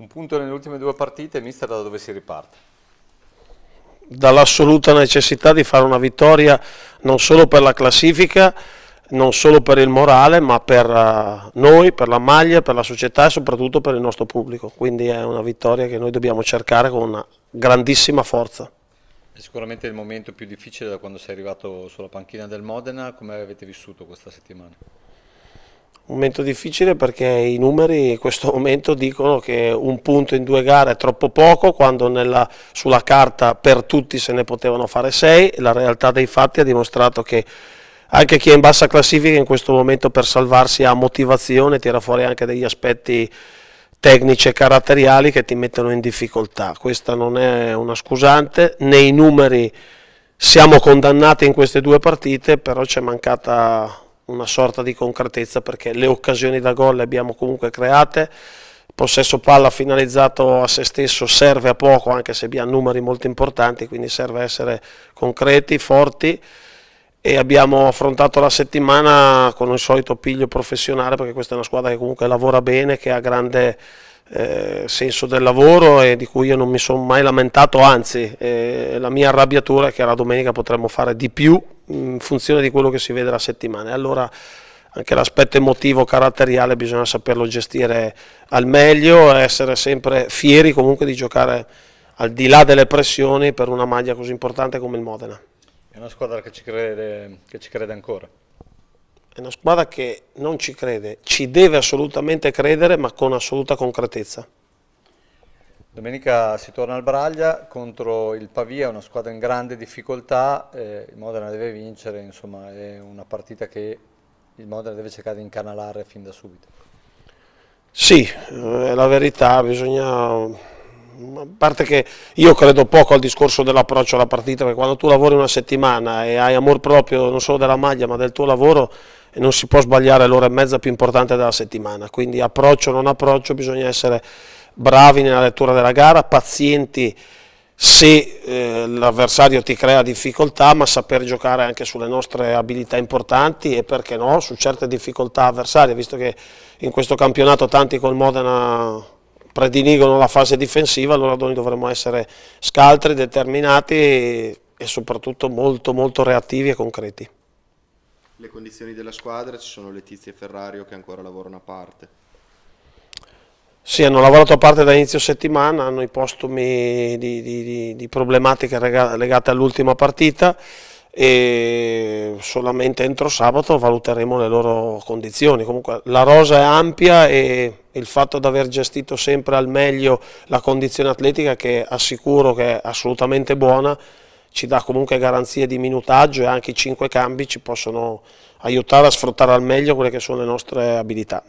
un punto nelle ultime due partite, mister da dove si riparte? Dall'assoluta necessità di fare una vittoria non solo per la classifica, non solo per il morale, ma per eh, noi, per la maglia, per la società e soprattutto per il nostro pubblico. Quindi è una vittoria che noi dobbiamo cercare con una grandissima forza. È sicuramente il momento più difficile da quando sei arrivato sulla panchina del Modena, come avete vissuto questa settimana? momento difficile perché i numeri in questo momento dicono che un punto in due gare è troppo poco quando nella, sulla carta per tutti se ne potevano fare sei, la realtà dei fatti ha dimostrato che anche chi è in bassa classifica in questo momento per salvarsi ha motivazione, tira fuori anche degli aspetti tecnici e caratteriali che ti mettono in difficoltà, questa non è una scusante, nei numeri siamo condannati in queste due partite, però ci è mancata una sorta di concretezza perché le occasioni da gol le abbiamo comunque create, possesso palla finalizzato a se stesso serve a poco anche se abbiamo numeri molto importanti, quindi serve essere concreti, forti e abbiamo affrontato la settimana con il solito piglio professionale perché questa è una squadra che comunque lavora bene, che ha grande eh, senso del lavoro e di cui io non mi sono mai lamentato, anzi eh, la mia arrabbiatura è che la domenica potremmo fare di più in funzione di quello che si vede la settimana. Allora anche l'aspetto emotivo, caratteriale, bisogna saperlo gestire al meglio e essere sempre fieri comunque di giocare al di là delle pressioni per una maglia così importante come il Modena. È una squadra che ci crede, che ci crede ancora. È una squadra che non ci crede, ci deve assolutamente credere ma con assoluta concretezza. Domenica si torna al Braglia contro il Pavia, una squadra in grande difficoltà, eh, il Modena deve vincere, insomma è una partita che il Modena deve cercare di incanalare fin da subito. Sì, è la verità, bisogna a parte che io credo poco al discorso dell'approccio alla partita, perché quando tu lavori una settimana e hai amor proprio non solo della maglia ma del tuo lavoro, non si può sbagliare l'ora e mezza più importante della settimana, quindi approccio o non approccio bisogna essere bravi nella lettura della gara, pazienti se eh, l'avversario ti crea difficoltà, ma saper giocare anche sulle nostre abilità importanti e perché no, su certe difficoltà avversarie, visto che in questo campionato tanti col Modena prediligono la fase difensiva, allora noi dovremmo essere scaltri, determinati e, e soprattutto molto molto reattivi e concreti. Le condizioni della squadra, ci sono Letizia e Ferrario che ancora lavorano a parte. Sì, hanno lavorato a parte da inizio settimana, hanno i postumi di, di, di problematiche legate all'ultima partita e solamente entro sabato valuteremo le loro condizioni. Comunque la rosa è ampia e il fatto di aver gestito sempre al meglio la condizione atletica che assicuro che è assolutamente buona ci dà comunque garanzie di minutaggio e anche i cinque cambi ci possono aiutare a sfruttare al meglio quelle che sono le nostre abilità.